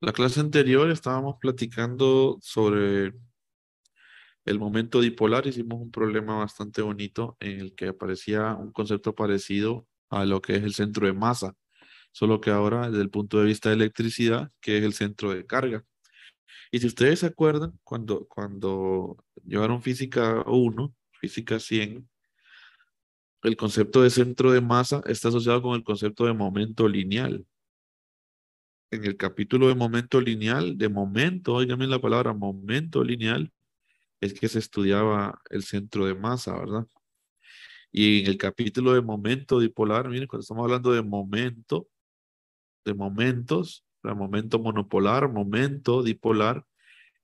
La clase anterior estábamos platicando sobre el momento dipolar, hicimos un problema bastante bonito en el que aparecía un concepto parecido a lo que es el centro de masa, solo que ahora desde el punto de vista de electricidad, que es el centro de carga. Y si ustedes se acuerdan, cuando, cuando llevaron física 1, física 100, el concepto de centro de masa está asociado con el concepto de momento lineal en el capítulo de momento lineal, de momento, oigan bien la palabra momento lineal, es que se estudiaba el centro de masa, ¿verdad? Y en el capítulo de momento dipolar, miren, cuando estamos hablando de momento, de momentos, de momento monopolar, momento dipolar,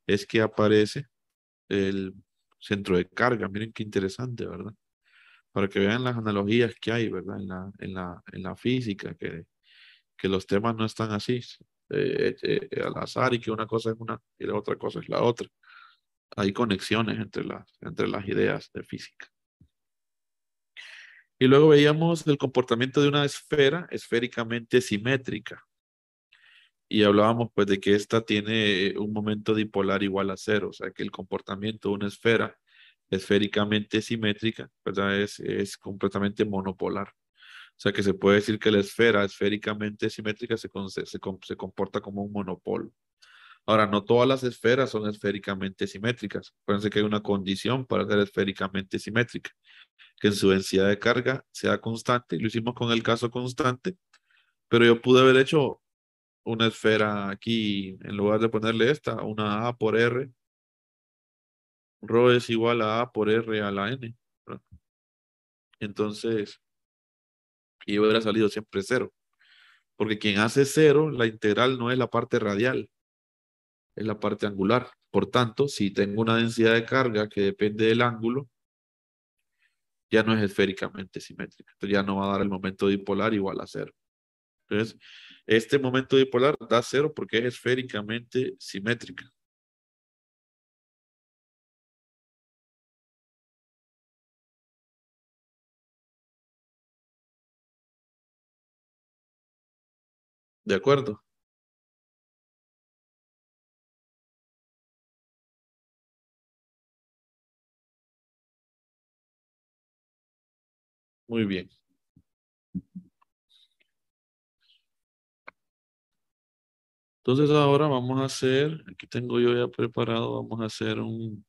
es que aparece el centro de carga. Miren qué interesante, ¿verdad? Para que vean las analogías que hay, ¿verdad? En la, en la, en la física, que que los temas no están así, eh, eh, eh, al azar y que una cosa es una y la otra cosa es la otra. Hay conexiones entre las, entre las ideas de física. Y luego veíamos el comportamiento de una esfera esféricamente simétrica. Y hablábamos pues de que esta tiene un momento dipolar igual a cero, o sea que el comportamiento de una esfera esféricamente simétrica Es, es completamente monopolar. O sea que se puede decir que la esfera esféricamente simétrica se, se, comporta como un monopolo. Ahora, no todas las esferas son esféricamente simétricas. Acuérdense que hay una condición para ser esféricamente simétrica, que en su densidad de carga sea constante. Lo hicimos con el caso constante, pero yo pude haber hecho una esfera aquí, en lugar de ponerle esta, una A por R. Rho es igual a A por R a la N. Entonces, y hubiera salido siempre cero. Porque quien hace cero, la integral no es la parte radial, es la parte angular. Por tanto, si tengo una densidad de carga que depende del ángulo, ya no es esféricamente simétrica. Entonces ya no va a dar el momento dipolar igual a cero. Entonces, este momento dipolar da cero porque es esféricamente simétrica. ¿De acuerdo? Muy bien. Entonces ahora vamos a hacer, aquí tengo yo ya preparado, vamos a hacer un,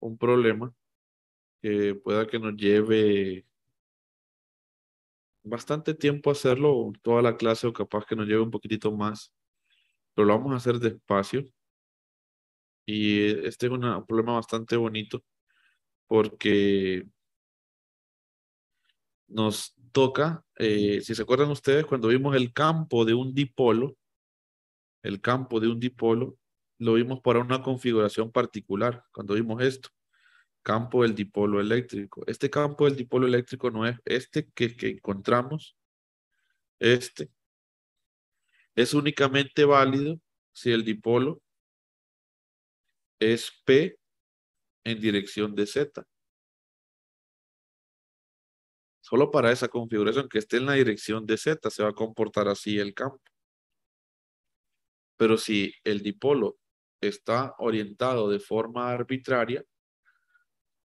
un problema que pueda que nos lleve bastante tiempo hacerlo, toda la clase o capaz que nos lleve un poquitito más, pero lo vamos a hacer despacio. Y este es un problema bastante bonito porque nos toca, eh, si se acuerdan ustedes, cuando vimos el campo de un dipolo, el campo de un dipolo, lo vimos para una configuración particular, cuando vimos esto campo del dipolo eléctrico. Este campo del dipolo eléctrico no es este que, que encontramos, este, es únicamente válido si el dipolo es P en dirección de Z. Solo para esa configuración que esté en la dirección de Z se va a comportar así el campo. Pero si el dipolo está orientado de forma arbitraria,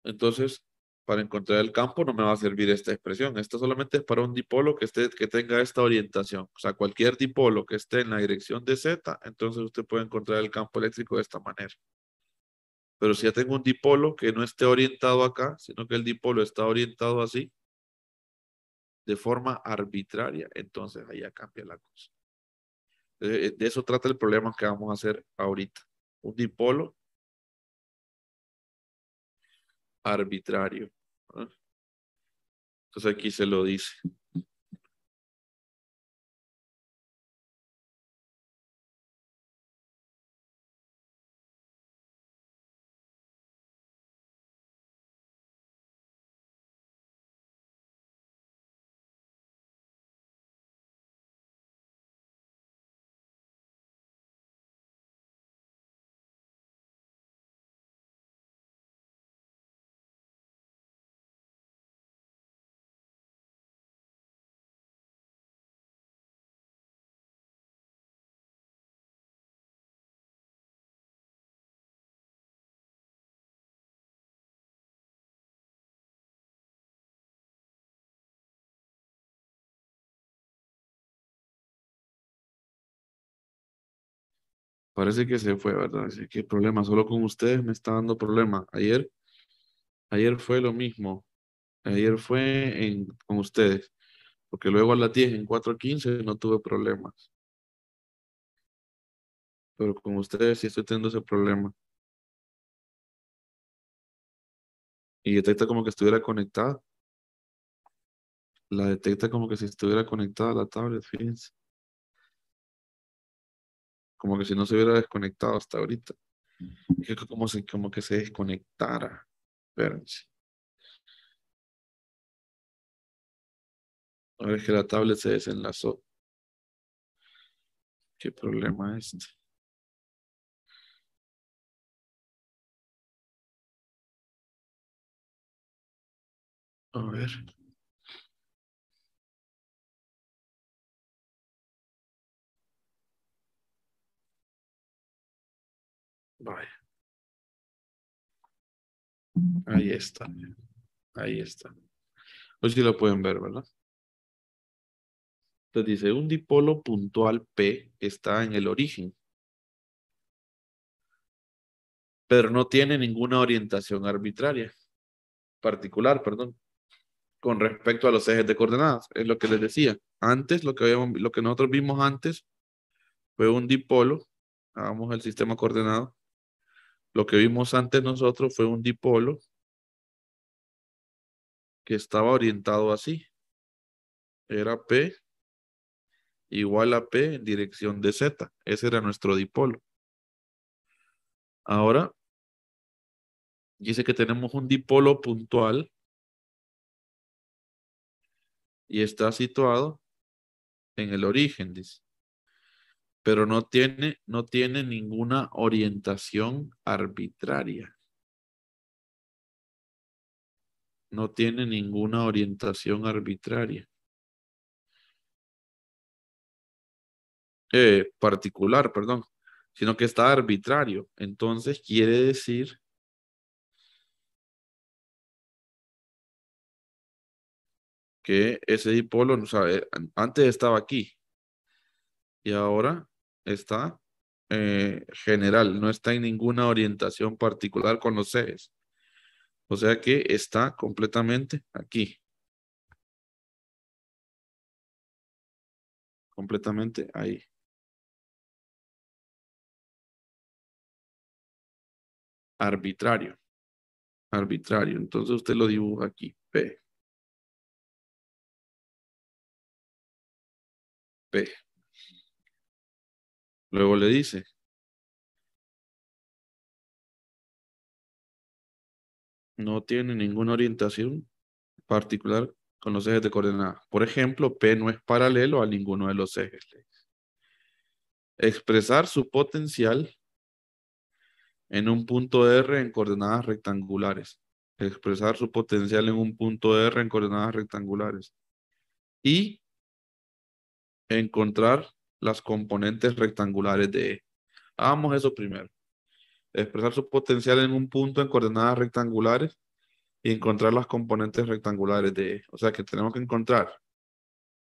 entonces, para encontrar el campo no me va a servir esta expresión. Esto solamente es para un dipolo que, que tenga esta orientación. O sea, cualquier dipolo que esté en la dirección de Z, entonces usted puede encontrar el campo eléctrico de esta manera. Pero si ya tengo un dipolo que no esté orientado acá, sino que el dipolo está orientado así, de forma arbitraria, entonces ahí ya cambia la cosa. Eh, eh, de eso trata el problema que vamos a hacer ahorita. Un dipolo arbitrario. Entonces aquí se lo dice. Parece que se fue, ¿verdad? ¿Qué que problema, solo con ustedes me está dando problema. Ayer, ayer fue lo mismo. Ayer fue en, con ustedes, porque luego a las 10, en 4.15, no tuve problemas. Pero con ustedes sí estoy teniendo ese problema. Y detecta como que estuviera conectada. La detecta como que si estuviera conectada a la tablet, fíjense como que si no se hubiera desconectado hasta ahorita. Es como, como que se desconectara. Espérense. a ver que la tablet se desenlazó. ¿Qué problema es este? A ver. Vaya. Ahí está. Ahí está. Hoy sí lo pueden ver, ¿verdad? Entonces dice, un dipolo puntual P está en el origen, pero no tiene ninguna orientación arbitraria, particular, perdón, con respecto a los ejes de coordenadas. Es lo que les decía. Antes, lo que, habíamos, lo que nosotros vimos antes fue un dipolo, hagamos el sistema coordenado, lo que vimos antes nosotros fue un dipolo que estaba orientado así. Era P igual a P en dirección de Z. Ese era nuestro dipolo. Ahora, dice que tenemos un dipolo puntual y está situado en el origen, dice pero no tiene, no tiene ninguna orientación arbitraria. No tiene ninguna orientación arbitraria. Eh, particular, perdón, sino que está arbitrario. Entonces quiere decir que ese dipolo, no sabe, eh, antes estaba aquí, y ahora está eh, general, no está en ninguna orientación particular con los ejes. O sea que está completamente aquí. Completamente ahí. Arbitrario. Arbitrario. Entonces usted lo dibuja aquí. P. P. Luego le dice, no tiene ninguna orientación particular con los ejes de coordenadas. Por ejemplo, P no es paralelo a ninguno de los ejes. Expresar su potencial en un punto R en coordenadas rectangulares. Expresar su potencial en un punto R en coordenadas rectangulares. Y encontrar las componentes rectangulares de E. Hagamos eso primero. Expresar su potencial en un punto en coordenadas rectangulares y encontrar las componentes rectangulares de E. O sea que tenemos que encontrar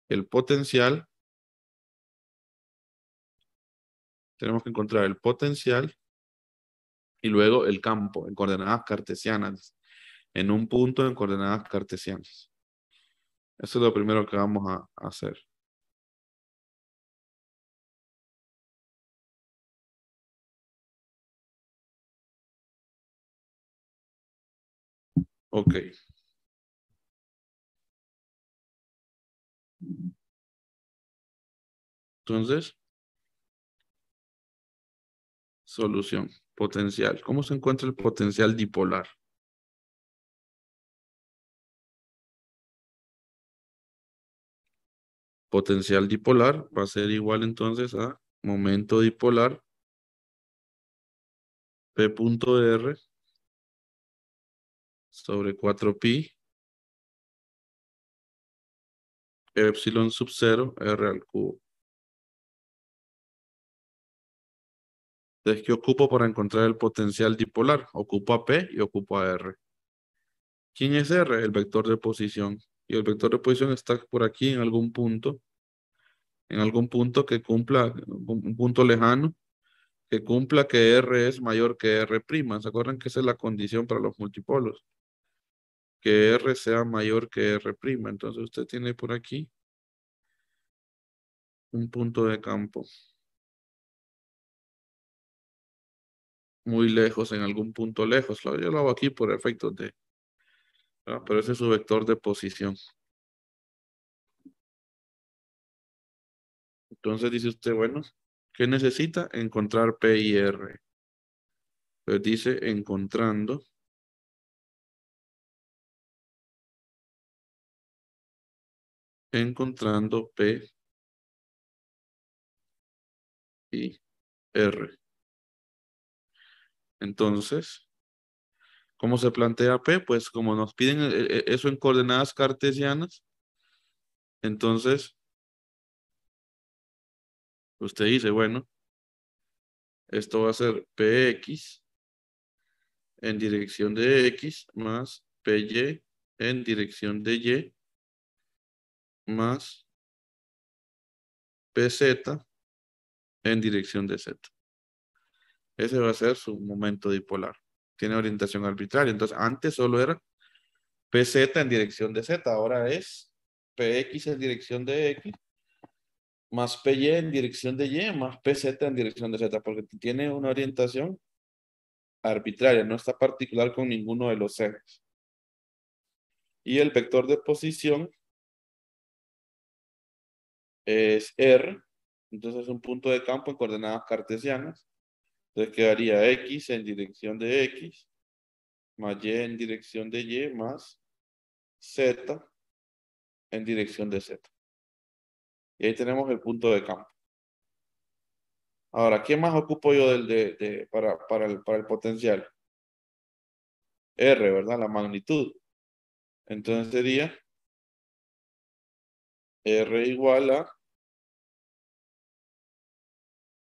el potencial. Tenemos que encontrar el potencial y luego el campo en coordenadas cartesianas. En un punto en coordenadas cartesianas. Eso es lo primero que vamos a hacer. Ok. Entonces, solución, potencial. ¿Cómo se encuentra el potencial dipolar? Potencial dipolar va a ser igual entonces a momento dipolar P punto R sobre 4pi epsilon sub 0 r al cubo. Entonces, ¿qué ocupo para encontrar el potencial dipolar? Ocupo a P y ocupo a R. ¿Quién es R? El vector de posición. Y el vector de posición está por aquí en algún punto, en algún punto que cumpla, un punto lejano, que cumpla que R es mayor que R'. ¿Se acuerdan que esa es la condición para los multipolos? que R sea mayor que R'. Entonces usted tiene por aquí un punto de campo. Muy lejos, en algún punto lejos. Yo lo hago aquí por efectos de... Pero ese es su vector de posición. Entonces dice usted, bueno, ¿qué necesita? Encontrar P y R. Pues dice, encontrando encontrando P y R. Entonces, ¿cómo se plantea P? Pues como nos piden eh, eh, eso en coordenadas cartesianas, entonces, usted dice, bueno, esto va a ser PX en dirección de X más PY en dirección de Y más PZ en dirección de Z. Ese va a ser su momento dipolar. Tiene orientación arbitraria. Entonces, antes solo era PZ en dirección de Z. Ahora es PX en dirección de X más PY en dirección de Y más PZ en dirección de Z. Porque tiene una orientación arbitraria. No está particular con ninguno de los ejes. Y el vector de posición es R, entonces es un punto de campo en coordenadas cartesianas. Entonces quedaría X en dirección de X, más Y en dirección de Y, más Z en dirección de Z. Y ahí tenemos el punto de campo. Ahora, ¿qué más ocupo yo del, de, para, el, para el potencial? R, ¿verdad? La magnitud. Entonces sería R igual a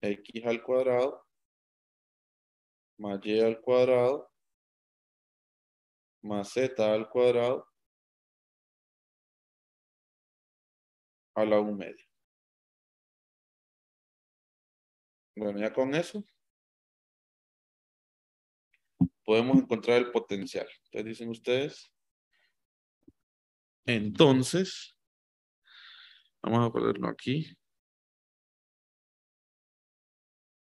X al cuadrado más Y al cuadrado más Z al cuadrado a la 1 media. Bueno, ya con eso podemos encontrar el potencial. Entonces dicen ustedes. Entonces, Vamos a ponerlo aquí.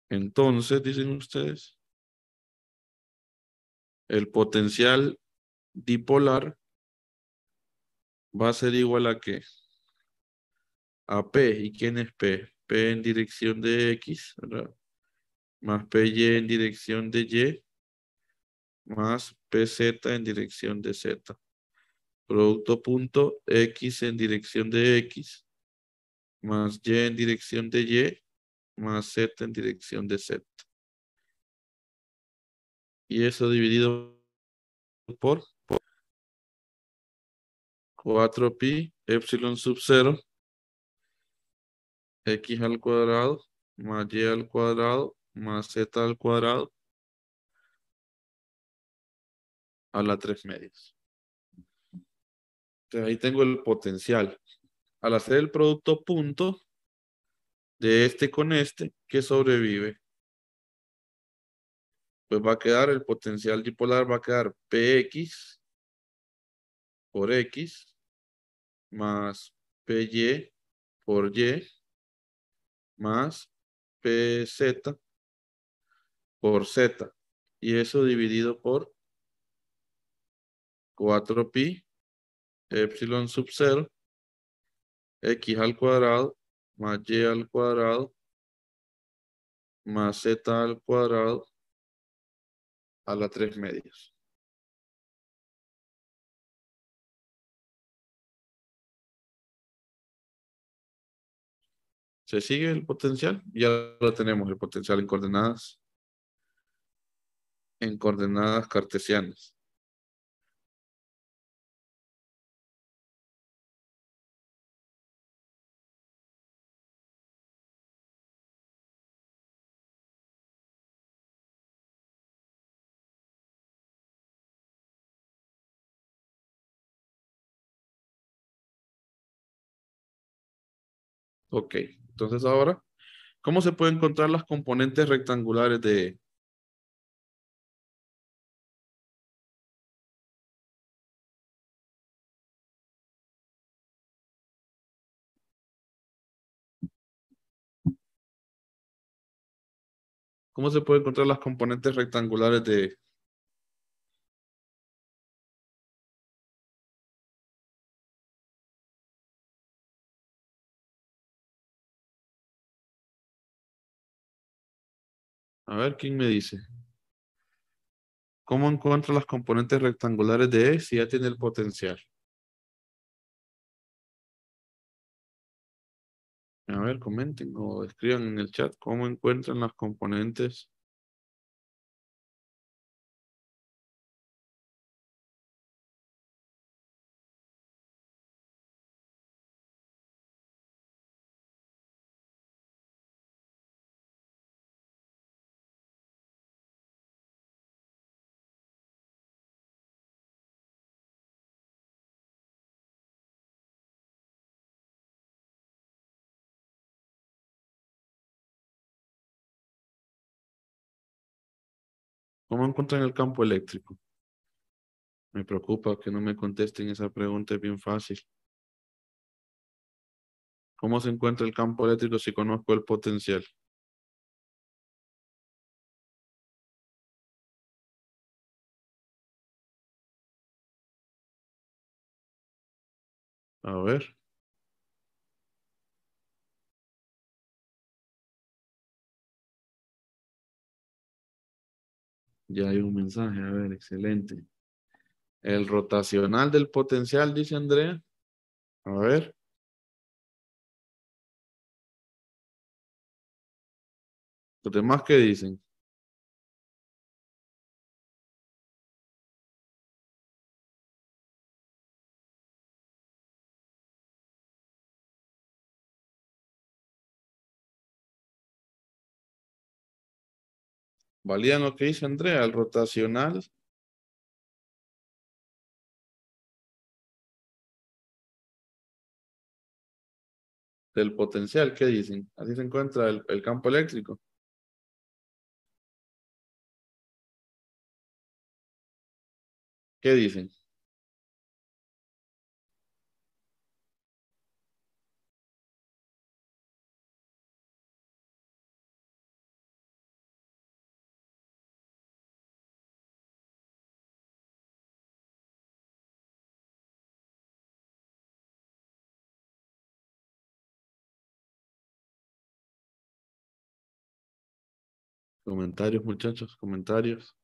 Entonces, dicen ustedes, el potencial dipolar va a ser igual a qué? A P. ¿Y quién es P? P en dirección de X, ¿verdad? Más PY en dirección de Y, más PZ en dirección de Z. Producto punto X en dirección de X, más y en dirección de y, más z en dirección de z. Y eso dividido por, 4pi epsilon sub 0 x al cuadrado más y al cuadrado más z al cuadrado a la 3 medias. ahí tengo el potencial al hacer el producto punto de este con este que sobrevive. Pues va a quedar el potencial dipolar, va a quedar PX por X más PY por Y más PZ por Z. Y eso dividido por 4pi epsilon sub 0 x al cuadrado más y al cuadrado más z al cuadrado a las tres medias. ¿Se sigue el potencial? Ya lo tenemos, el potencial en coordenadas, en coordenadas cartesianas. Ok, entonces ahora, ¿cómo se pueden encontrar las componentes rectangulares de ¿Cómo se pueden encontrar las componentes rectangulares de A ver, ¿quién me dice? ¿Cómo encuentro las componentes rectangulares de E si ya tiene el potencial? A ver, comenten o escriban en el chat cómo encuentran las componentes ¿Cómo encuentran el campo eléctrico? Me preocupa que no me contesten esa pregunta, es bien fácil. ¿Cómo se encuentra el campo eléctrico si conozco el potencial? A ver. Ya hay un mensaje, a ver, excelente. El rotacional del potencial, dice Andrea. A ver. ¿Los demás qué dicen? Validan lo que dice Andrea, el rotacional del potencial, ¿qué dicen? Así se encuentra el, el campo eléctrico. ¿Qué dicen? comentarios, muchachos, comentarios.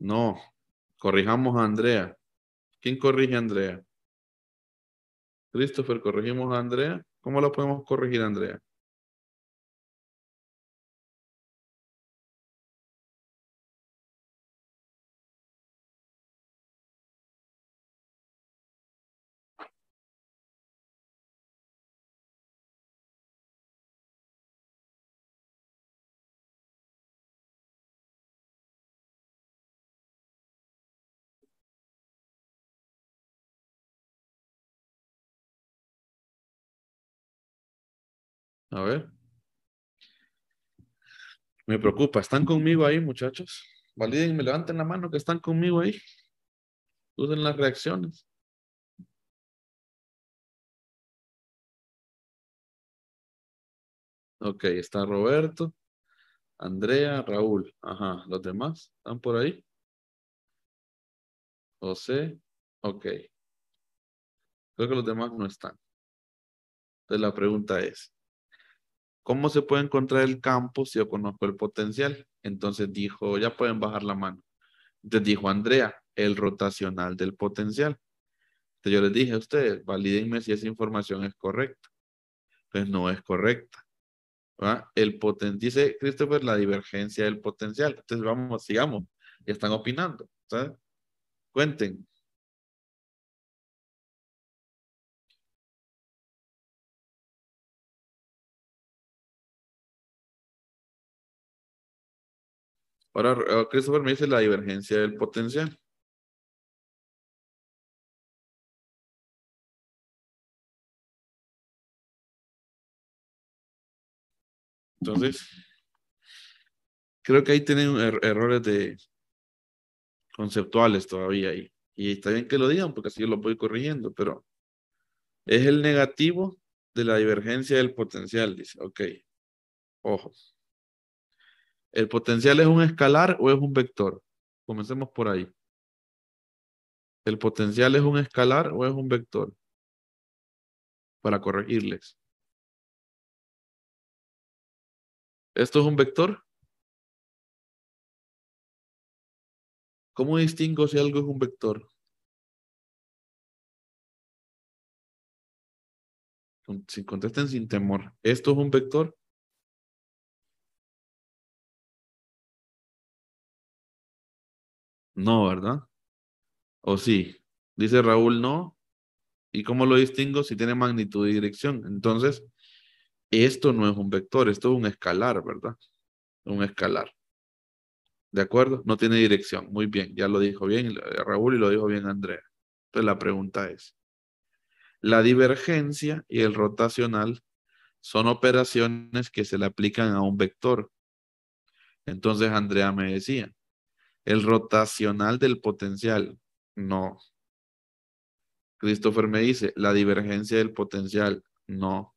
No, corrijamos a Andrea. ¿Quién corrige a Andrea? Christopher, ¿corregimos a Andrea? ¿Cómo lo podemos corregir, Andrea? A ver. Me preocupa. ¿Están conmigo ahí, muchachos? Validen me levanten la mano que están conmigo ahí. Usen las reacciones. Ok, está Roberto, Andrea, Raúl. Ajá, ¿los demás están por ahí? José, ok. Creo que los demás no están. Entonces la pregunta es, ¿Cómo se puede encontrar el campo si yo conozco el potencial? Entonces dijo, ya pueden bajar la mano. Entonces dijo Andrea, el rotacional del potencial. Entonces yo les dije a ustedes, valídenme si esa información es correcta. Pues no es correcta. El poten dice Christopher la divergencia del potencial. Entonces vamos, sigamos. Ya están opinando. ¿sabes? Cuenten. Ahora, eh, Christopher me dice la divergencia del potencial. Entonces, creo que ahí tienen er-, errores de conceptuales todavía ahí. Y está bien que lo digan porque así yo lo voy corrigiendo, pero es el negativo de la divergencia del potencial, dice. Ok, ojo. ¿El potencial es un escalar o es un vector? Comencemos por ahí. ¿El potencial es un escalar o es un vector? Para corregirles. ¿Esto es un vector? ¿Cómo distingo si algo es un vector? Si contesten sin temor. ¿Esto es un vector? No, ¿verdad? ¿O sí? Dice Raúl, no. ¿Y cómo lo distingo si tiene magnitud y dirección? Entonces, esto no es un vector, esto es un escalar, ¿verdad? Un escalar. ¿De acuerdo? No tiene dirección. Muy bien, ya lo dijo bien eh, Raúl y lo dijo bien Andrea. Entonces la pregunta es, la divergencia y el rotacional son operaciones que se le aplican a un vector. Entonces Andrea me decía, el rotacional del potencial. No. Christopher me dice, la divergencia del potencial. No.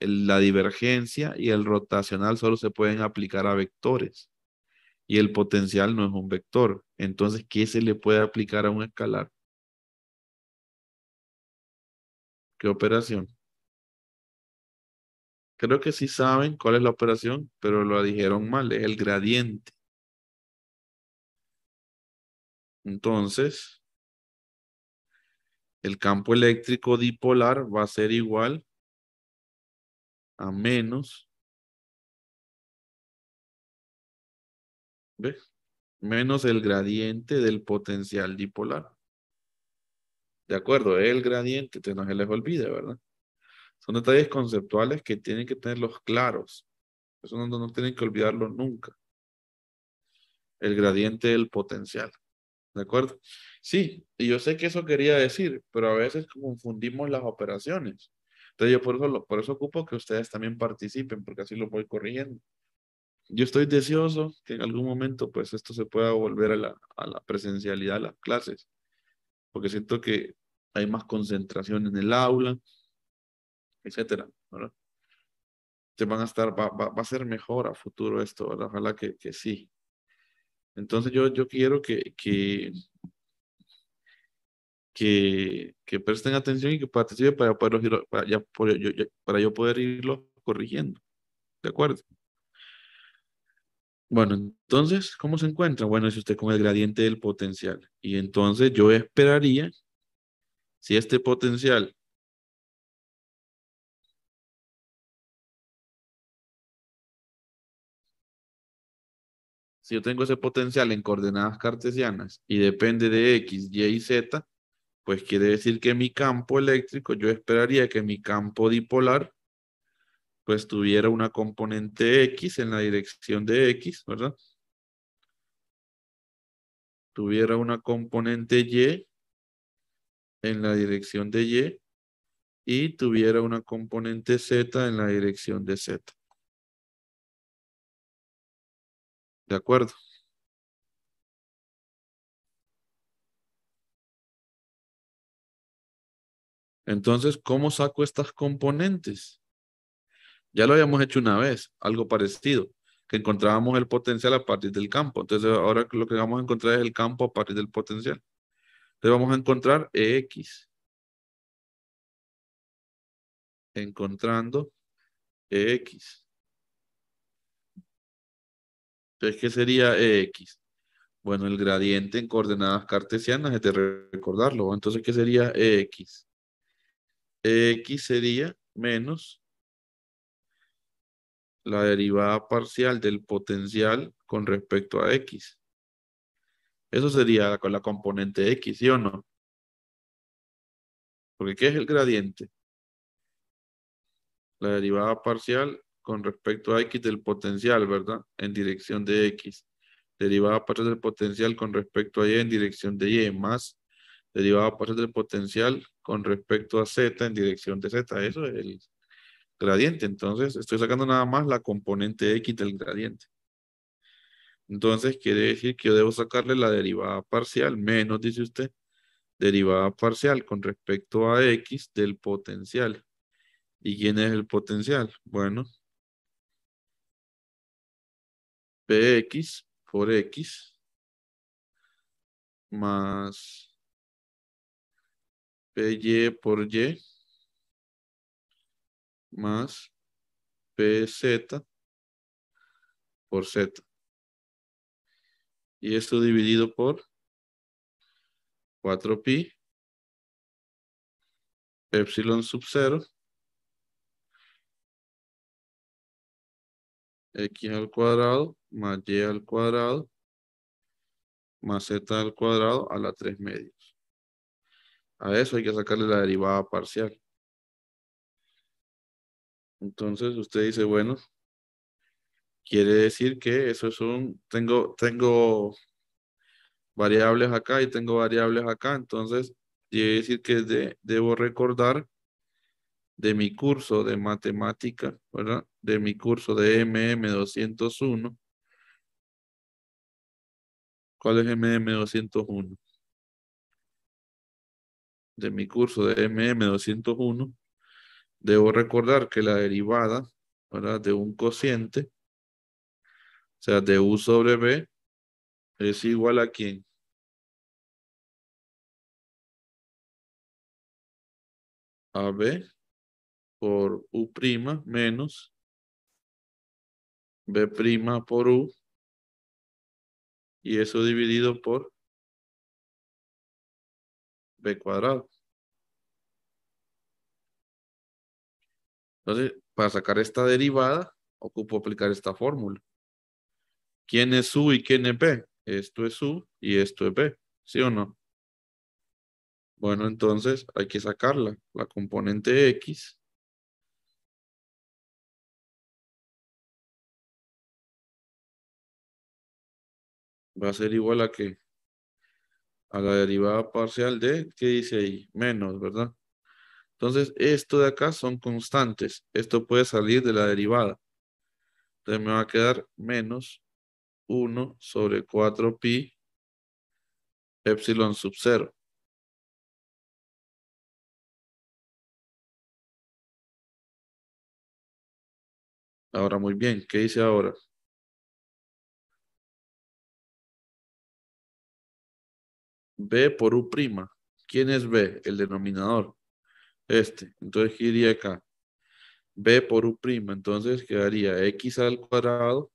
la divergencia y el rotacional solo se pueden aplicar a vectores. Y el potencial no es un vector. Entonces, ¿qué se le puede aplicar a un escalar? ¿Qué operación? Creo que sí saben cuál es la operación, pero lo dijeron mal. Es el gradiente. Entonces, el campo eléctrico dipolar va a ser igual a menos, Menos el gradiente del potencial dipolar. De acuerdo, el gradiente, no se les olvide, ¿verdad? Son detalles conceptuales que tienen que tenerlos claros. Eso no, no tienen que olvidarlo nunca. El gradiente del potencial. ¿De acuerdo? Sí, y yo sé que eso quería decir, pero a veces confundimos las operaciones. Entonces yo por eso, por eso ocupo que ustedes también participen, porque así lo voy corrigiendo. Yo estoy deseoso que en algún momento pues esto se pueda volver a la, a la presencialidad, de las clases, porque siento que hay más concentración en el aula, etcétera, ¿verdad? Te van a estar, va, a ser mejor a futuro esto, Ojalá que, que sí. Entonces yo, yo quiero que, que, que, presten atención y que participen para, para, yo, para yo poder irlo corrigiendo. ¿De acuerdo? Bueno, entonces, ¿cómo se encuentra? Bueno, es usted con el gradiente del potencial. Y entonces yo esperaría, si este potencial si yo tengo ese potencial en coordenadas cartesianas y depende de X, Y y Z, pues quiere decir que mi campo eléctrico, yo esperaría que mi campo dipolar, pues tuviera una componente X en la dirección de X, ¿verdad? Tuviera una componente Y en la dirección de Y y tuviera una componente Z en la dirección de Z. De acuerdo. Entonces, ¿cómo saco estas componentes? Ya lo habíamos hecho una vez, algo parecido, que encontrábamos el potencial a partir del campo. Entonces, ahora lo que vamos a encontrar es el campo a partir del potencial. Entonces, vamos a encontrar EX. Encontrando EX. Entonces, ¿qué sería EX? Bueno, el gradiente en coordenadas cartesianas es de recordarlo. Entonces, ¿qué sería EX? X sería menos la derivada parcial del potencial con respecto a X. Eso sería con la componente X, ¿sí o no? Porque ¿qué es el gradiente? La derivada parcial con respecto a x del potencial, ¿verdad? En dirección de x. Derivada parcial del potencial con respecto a y en dirección de y, más derivada parcial del potencial con respecto a z en dirección de z. Eso es el gradiente. Entonces, estoy sacando nada más la componente x del gradiente. Entonces, quiere decir que yo debo sacarle la derivada parcial menos, dice usted, derivada parcial con respecto a x del potencial. ¿Y quién es el potencial? Bueno, px por x más py por y más pz por z. Y esto dividido por 4pi epsilon sub 0 x al cuadrado más y al cuadrado más z al cuadrado a la 3 medios. A eso hay que sacarle la derivada parcial. Entonces usted dice, bueno, quiere decir que eso es un, tengo, tengo variables acá y tengo variables acá, entonces quiere decir que debo recordar de mi curso de matemática, ¿verdad? de mi curso de MM201. ¿Cuál es MM201? De mi curso de MM201, debo recordar que la derivada de un cociente, o sea, de U sobre B, es igual a quién? A B por U' menos B' por U y eso dividido por B cuadrado. Entonces, para sacar esta derivada, ocupo aplicar esta fórmula. ¿Quién es U y quién es B? Esto es U y esto es B, ¿sí o no? Bueno, entonces hay que sacarla. La componente X va a ser igual a que a la derivada parcial de, ¿qué dice ahí? Menos, ¿verdad? Entonces, esto de acá son constantes. Esto puede salir de la derivada. Entonces me va a quedar menos 1 sobre 4pi epsilon sub 0. Ahora, muy bien, ¿qué dice ahora? B por U'. ¿Quién es B? El denominador. Este. Entonces, ¿qué iría acá? B por U'. Entonces, quedaría X al cuadrado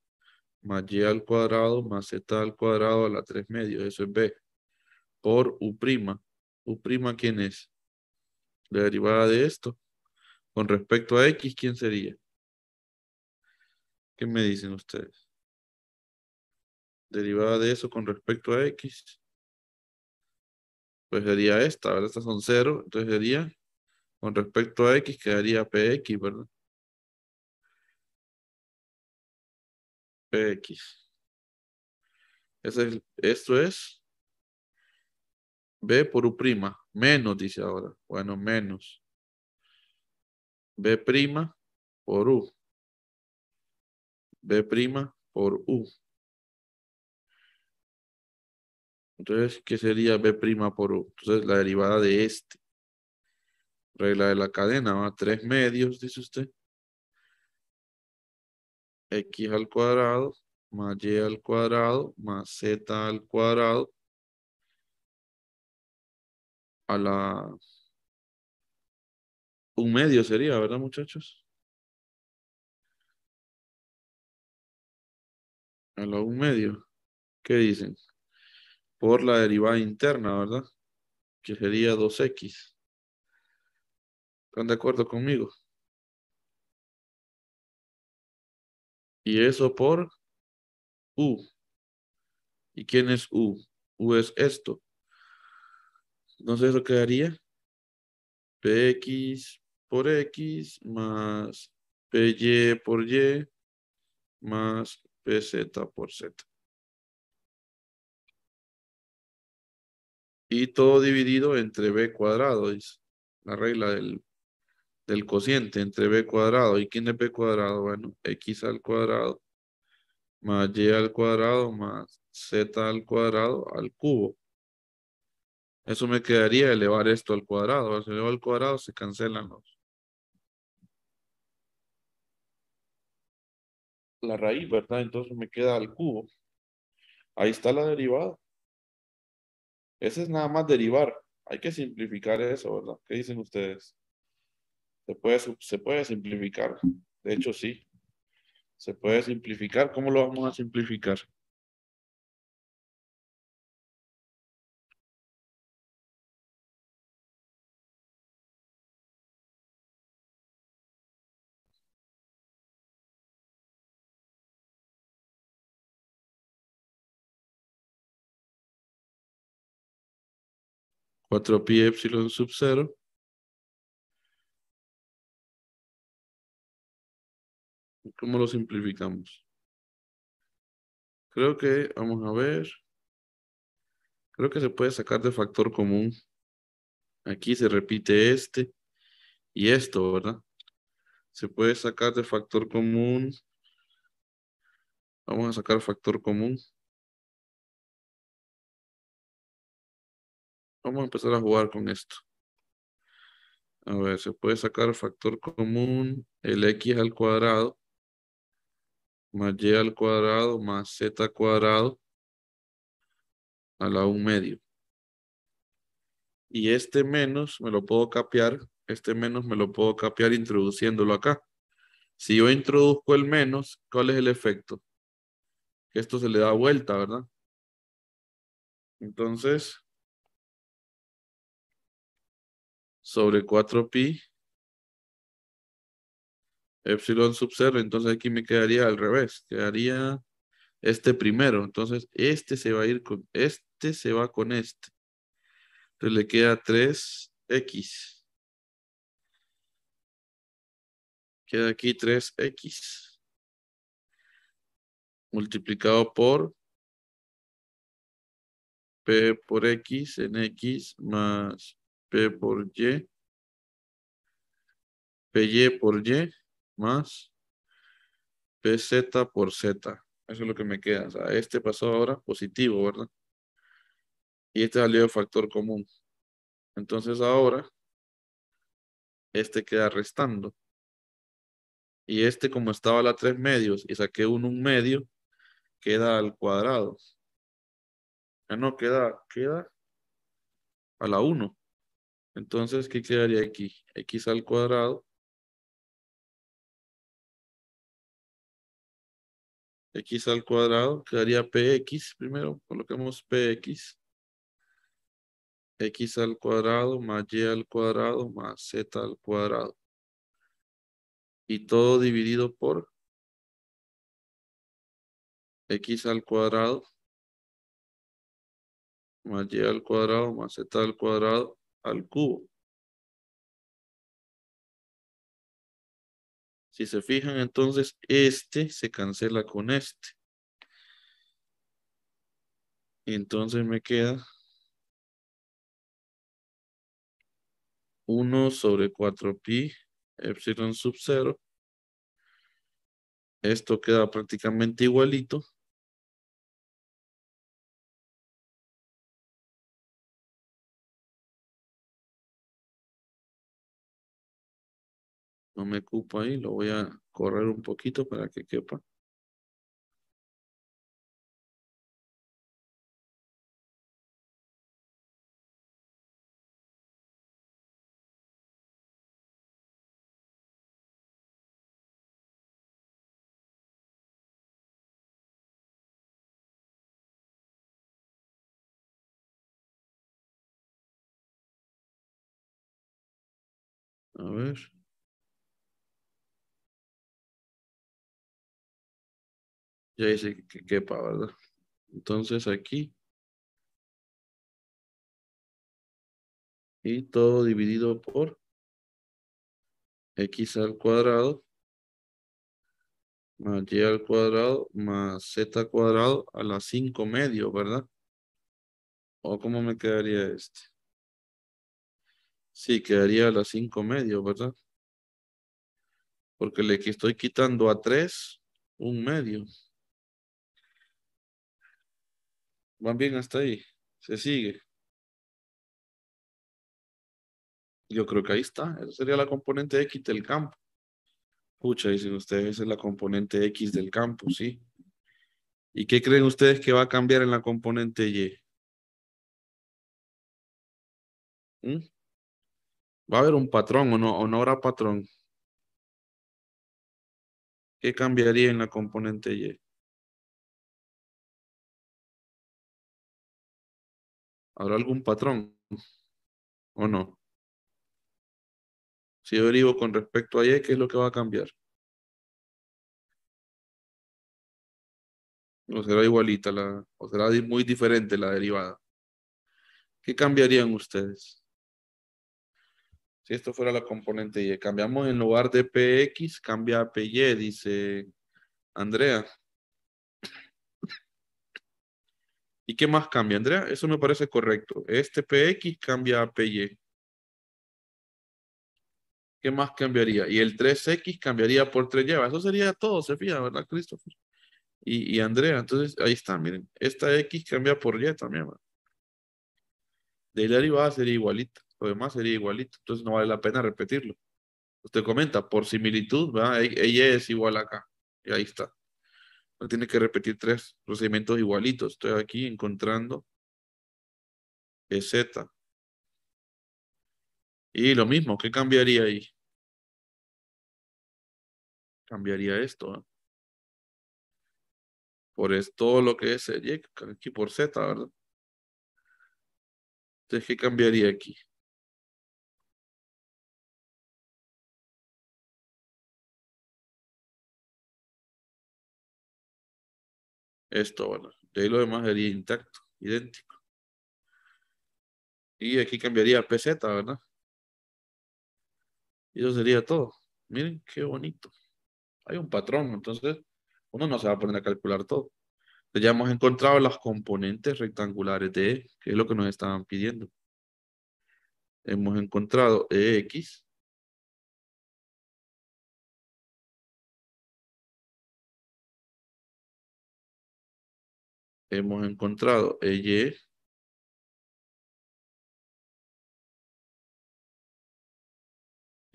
más Y al cuadrado más Z al cuadrado a la 3 medios. Eso es B. Por U'. ¿U' quién es? La derivada de esto. Con respecto a X, ¿quién sería? ¿Qué me dicen ustedes? Derivada de eso con respecto a X pues sería esta, ¿verdad? Estas son cero, entonces sería, con respecto a X, quedaría PX, ¿verdad? PX. Es esto es B por U', menos dice ahora. Bueno, menos B' por U. B' por U. Entonces, ¿qué sería B' por U? Entonces, la derivada de este. Regla de la cadena, ¿va? Tres medios, dice usted. X al cuadrado, más Y al cuadrado, más Z al cuadrado. A la... Un medio sería, ¿verdad, muchachos? A la un medio. ¿Qué dicen? por la derivada interna, ¿verdad? Que sería 2x. ¿Están de acuerdo conmigo? Y eso por u. ¿Y quién es u? u es esto. Entonces eso quedaría px por x más py por y más pz por z. y todo dividido entre b cuadrado, es la regla del, del cociente entre b cuadrado. ¿Y quién es b cuadrado? Bueno, x al cuadrado más y al cuadrado más z al cuadrado al cubo. Eso me quedaría elevar esto al cuadrado. al cuadrado se cancelan los. La raíz, ¿verdad? Entonces me queda al cubo. Ahí está la derivada. Ese es nada más derivar. Hay que simplificar eso, ¿verdad? ¿Qué dicen ustedes? Se puede, se puede simplificar. De hecho, sí. Se puede simplificar. ¿Cómo lo vamos a simplificar? 4 pi epsilon sub 0 ¿Cómo lo simplificamos? Creo que, vamos a ver, creo que se puede sacar de factor común. Aquí se repite este y esto, ¿verdad? Se puede sacar de factor común. Vamos a sacar factor común. Vamos a empezar a jugar con esto. A ver, se puede sacar factor común, el x al cuadrado, más y al cuadrado, más z al cuadrado, a la 1 medio. Y este menos me lo puedo capear, este menos me lo puedo capear introduciéndolo acá. Si yo introduzco el menos, ¿cuál es el efecto? Que esto se le da vuelta, ¿verdad? Entonces, sobre 4pi epsilon sub 0. Entonces aquí me quedaría al revés. Quedaría este primero. Entonces este se va a ir con este, se va con este. Entonces le queda 3x. Queda aquí 3x. Multiplicado por P por X en X más P por Y, PY por Y, más PZ por Z. Eso es lo que me queda. O sea, este pasó ahora positivo, ¿verdad? Y este salió de factor común. Entonces ahora, este queda restando. Y este, como estaba a la tres medios y saqué un 1 medio, queda al cuadrado. Ya ah, no, queda, queda a la 1. Entonces, ¿qué quedaría aquí? X al cuadrado. X al cuadrado, quedaría PX primero, colocamos PX. X al cuadrado más Y al cuadrado más Z al cuadrado. Y todo dividido por X al cuadrado más Y al cuadrado más Z al cuadrado al cubo. Si se fijan, entonces este se cancela con este. Entonces me queda 1 sobre 4pi epsilon sub 0. Esto queda prácticamente igualito. No me ocupo ahí, lo voy a correr un poquito para que quepa. A ver. ya dice que quepa, ¿verdad? Entonces aquí. Y todo dividido por x al cuadrado más y al cuadrado más z al cuadrado a la 5 medio, ¿verdad? ¿O cómo me quedaría este? Sí, quedaría a la 5 medio, ¿verdad? Porque le estoy quitando a 3 un medio. Van bien hasta ahí. Se sigue. Yo creo que ahí está. Esa sería la componente X del campo. Pucha, dicen ustedes, esa es la componente X del campo, ¿sí? ¿Y qué creen ustedes que va a cambiar en la componente Y? ¿Mm? ¿Va a haber un patrón o no, o no habrá patrón? ¿Qué cambiaría en la componente Y? ¿Habrá algún patrón o no? Si yo derivo con respecto a Y, ¿qué es lo que va a cambiar? ¿O será igualita la, o será muy diferente la derivada? ¿Qué cambiarían ustedes? Si esto fuera la componente Y, cambiamos en lugar de PX, cambia a PY, dice Andrea. ¿Y qué más cambia, Andrea? Eso me parece correcto. Este PX cambia a PY. ¿Qué más cambiaría? Y el 3X cambiaría por 3Y. Eso sería todo, se fija, ¿verdad, Christopher? Y, Andrea, entonces ahí está, miren. Esta X cambia por Y también, ¿verdad? De ahí va a sería igualita. Lo demás sería igualito. Entonces no vale la pena repetirlo. Usted comenta, por similitud, ¿verdad? Y e, es igual acá. Y ahí está tiene que repetir tres procedimientos igualitos. Estoy aquí encontrando z Y lo mismo, ¿qué cambiaría ahí? Cambiaría esto. ¿eh? Por esto lo que es aquí por Z, ¿verdad? Entonces, ¿qué cambiaría aquí? esto, ¿verdad? De ahí lo demás sería intacto, idéntico. Y aquí cambiaría PZ, ¿verdad? Y eso sería todo. Miren qué bonito. Hay un patrón, entonces uno no se va a poner a calcular todo. Ya hemos encontrado las componentes rectangulares de E, que es lo que nos estaban pidiendo. Hemos encontrado EX, hemos encontrado EY.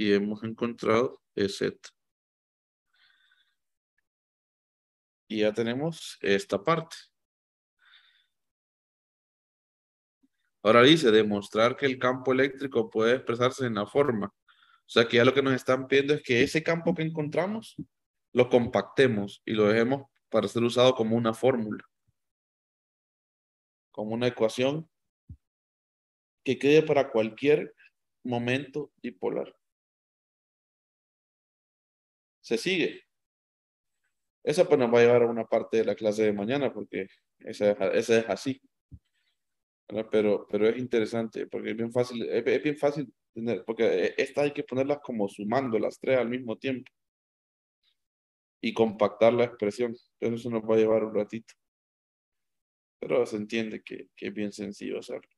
y hemos encontrado EZ. Y ya tenemos esta parte. Ahora dice, demostrar que el campo eléctrico puede expresarse en la forma. O sea que ya lo que nos están pidiendo es que ese campo que encontramos lo compactemos y lo dejemos para ser usado como una fórmula como una ecuación que quede para cualquier momento dipolar. Se sigue. Esa pues nos va a llevar a una parte de la clase de mañana porque esa, es así. Pero, pero es interesante porque es bien fácil, es, bien fácil tener, porque esta hay que ponerlas como sumando las tres al mismo tiempo y compactar la expresión. Entonces eso nos va a llevar un ratito pero se entiende que, es bien sencillo hacerlo.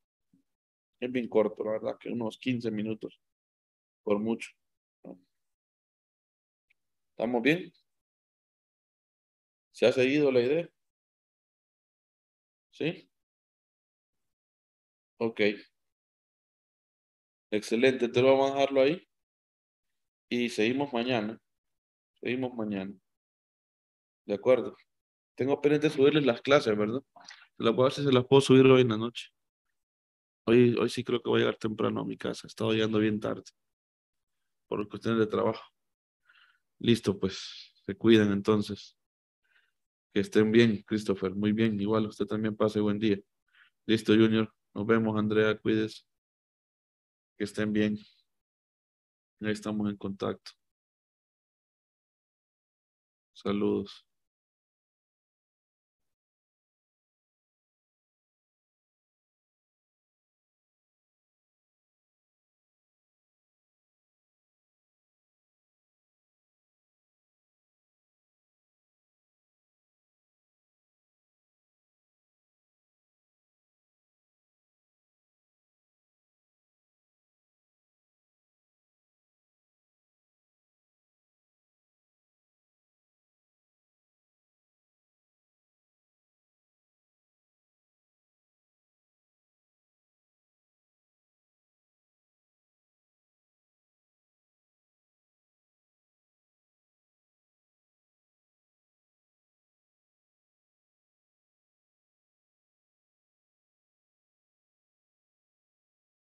Es bien corto, la verdad, que unos 15 minutos, por mucho. ¿Estamos bien? ¿Se ha seguido la idea? ¿Sí? Ok. Excelente, te lo vamos a dejarlo ahí. Y seguimos mañana. Seguimos mañana. De acuerdo. Tengo pendiente subirles las clases, ¿verdad? la voy a ver se las puedo subir hoy en la noche. Hoy, hoy sí creo que voy a llegar temprano a mi casa. He estado llegando bien tarde por cuestiones de trabajo. Listo, pues. Se cuidan entonces. Que estén bien, Christopher. Muy bien. Igual usted también pase buen día. Listo, Junior. Nos vemos, Andrea. Cuídese. Que estén bien. Ahí estamos en contacto. Saludos.